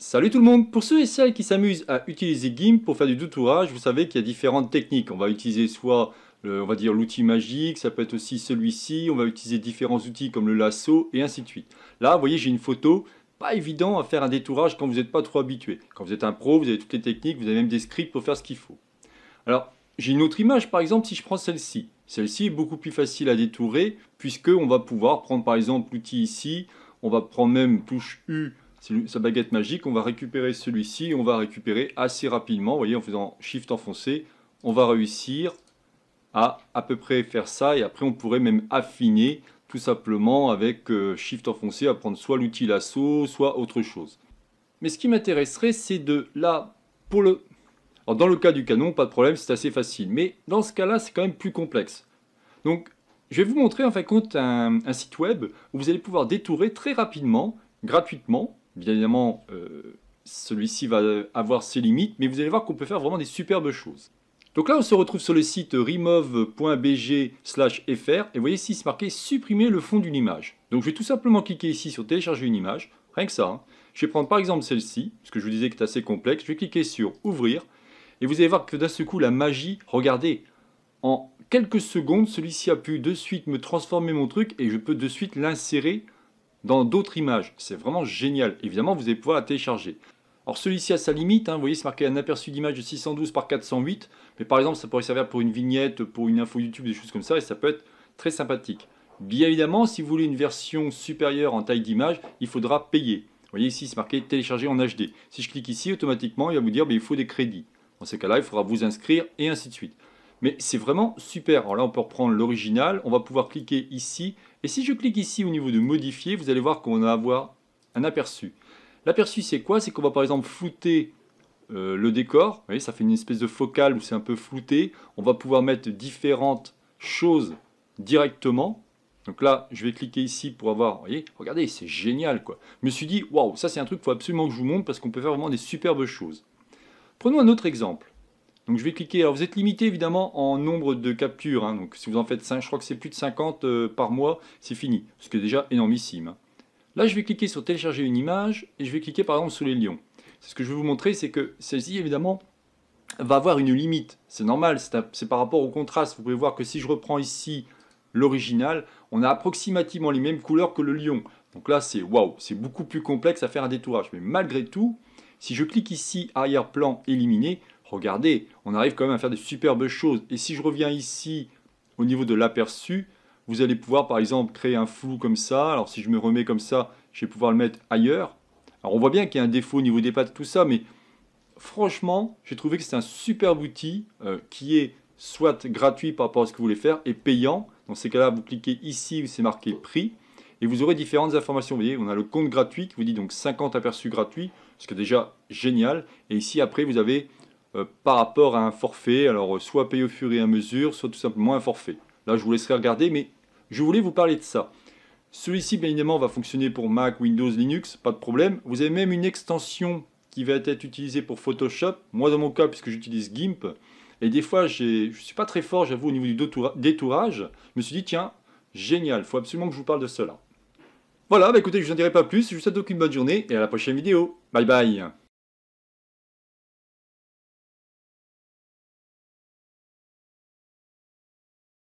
Salut tout le monde Pour ceux et celles qui s'amusent à utiliser GIMP pour faire du détourage, vous savez qu'il y a différentes techniques. On va utiliser soit on va dire l'outil magique, ça peut être aussi celui-ci, on va utiliser différents outils comme le lasso et ainsi de suite. Là, vous voyez, j'ai une photo, pas évident à faire un détourage quand vous n'êtes pas trop habitué. Quand vous êtes un pro, vous avez toutes les techniques, vous avez même des scripts pour faire ce qu'il faut. Alors, j'ai une autre image, par exemple, si je prends celle-ci. Celle-ci est beaucoup plus facile à détourer, puisque on va pouvoir prendre par exemple l'outil ici, on va prendre même touche U sa baguette magique, on va récupérer celui-ci, on va récupérer assez rapidement, vous voyez, en faisant Shift enfoncé, on va réussir à à peu près faire ça, et après on pourrait même affiner tout simplement avec euh, Shift enfoncé à prendre soit l'outil lasso, soit autre chose. Mais ce qui m'intéresserait, c'est de là, pour le... Alors dans le cas du canon, pas de problème, c'est assez facile, mais dans ce cas-là, c'est quand même plus complexe. Donc, je vais vous montrer en fin de compte un site web où vous allez pouvoir détourer très rapidement, gratuitement, Bien évidemment, euh, celui-ci va avoir ses limites, mais vous allez voir qu'on peut faire vraiment des superbes choses. Donc là, on se retrouve sur le site remove.bg.fr, fr, et vous voyez ici, c'est marqué « Supprimer le fond d'une image ». Donc je vais tout simplement cliquer ici sur « Télécharger une image », rien que ça. Hein. Je vais prendre par exemple celle-ci, parce que je vous disais que c'est assez complexe. Je vais cliquer sur « Ouvrir », et vous allez voir que d'un seul coup, la magie, regardez, en quelques secondes, celui-ci a pu de suite me transformer mon truc, et je peux de suite l'insérer dans d'autres images. C'est vraiment génial. Évidemment, vous allez pouvoir la télécharger. Alors celui-ci a sa limite, hein. vous voyez c'est marqué un aperçu d'image de 612 par 408, mais par exemple ça pourrait servir pour une vignette, pour une info YouTube, des choses comme ça, et ça peut être très sympathique. Bien évidemment, si vous voulez une version supérieure en taille d'image, il faudra payer. Vous voyez ici c'est marqué télécharger en HD. Si je clique ici, automatiquement il va vous dire mais bah, il faut des crédits. Dans ces cas-là, il faudra vous inscrire et ainsi de suite. Mais c'est vraiment super. Alors là, on peut reprendre l'original. On va pouvoir cliquer ici. Et si je clique ici au niveau de modifier, vous allez voir qu'on va avoir un aperçu. L'aperçu, c'est quoi C'est qu'on va par exemple flouter euh, le décor. Vous voyez, ça fait une espèce de focale où c'est un peu flouté. On va pouvoir mettre différentes choses directement. Donc là, je vais cliquer ici pour avoir, vous voyez, regardez, c'est génial quoi. Je me suis dit, waouh, ça c'est un truc qu'il faut absolument que je vous montre parce qu'on peut faire vraiment des superbes choses. Prenons un autre exemple. Donc je vais cliquer. Alors vous êtes limité évidemment en nombre de captures. Hein. Donc si vous en faites 5, je crois que c'est plus de 50 euh, par mois, c'est fini. Ce qui est déjà énormissime. Hein. Là, je vais cliquer sur télécharger une image et je vais cliquer par exemple sur les lions. Ce que je vais vous montrer, c'est que celle-ci évidemment va avoir une limite. C'est normal, c'est par rapport au contraste. Vous pouvez voir que si je reprends ici l'original, on a approximativement les mêmes couleurs que le lion. Donc là, c'est waouh, c'est beaucoup plus complexe à faire un détourage. Mais malgré tout, si je clique ici arrière-plan éliminé, regardez, on arrive quand même à faire des superbes choses. Et si je reviens ici, au niveau de l'aperçu, vous allez pouvoir, par exemple, créer un flou comme ça. Alors, si je me remets comme ça, je vais pouvoir le mettre ailleurs. Alors, on voit bien qu'il y a un défaut au niveau des de tout ça, mais franchement, j'ai trouvé que c'est un superbe outil euh, qui est soit gratuit par rapport à ce que vous voulez faire et payant. Dans ces cas-là, vous cliquez ici où c'est marqué prix et vous aurez différentes informations. Vous voyez, on a le compte gratuit qui vous dit donc 50 aperçus gratuits, ce qui est déjà génial. Et ici, après, vous avez euh, par rapport à un forfait, alors euh, soit payé au fur et à mesure, soit tout simplement un forfait. Là, je vous laisserai regarder, mais je voulais vous parler de ça. Celui-ci, bien évidemment, va fonctionner pour Mac, Windows, Linux, pas de problème. Vous avez même une extension qui va être utilisée pour Photoshop. Moi, dans mon cas, puisque j'utilise GIMP, et des fois, je ne suis pas très fort, j'avoue, au niveau du détourage, je me suis dit, tiens, génial, il faut absolument que je vous parle de cela. Voilà, bah, écoutez, je ne vous en dirai pas plus, je vous souhaite donc une bonne journée et à la prochaine vidéo. Bye bye